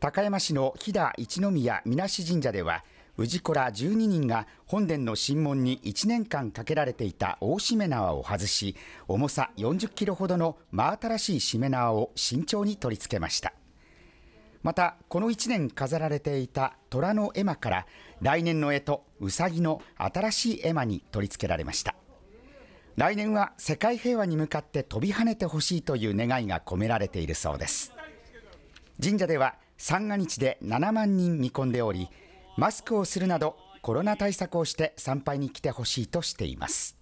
高山市の飛騨一宮みなし神社では氏子ら12人が本殿の神門に1年間かけられていた大しめ縄を外し重さ40キロほどの真新しいしめ縄を慎重に取り付けましたまたこの1年飾られていた虎の絵馬から来年の絵とうさぎの新しい絵馬に取り付けられました来年は世界平和に向かって飛び跳ねてほしいという願いが込められているそうです神社では三が日で7万人見込んでおりマスクをするなどコロナ対策をして参拝に来てほしいとしています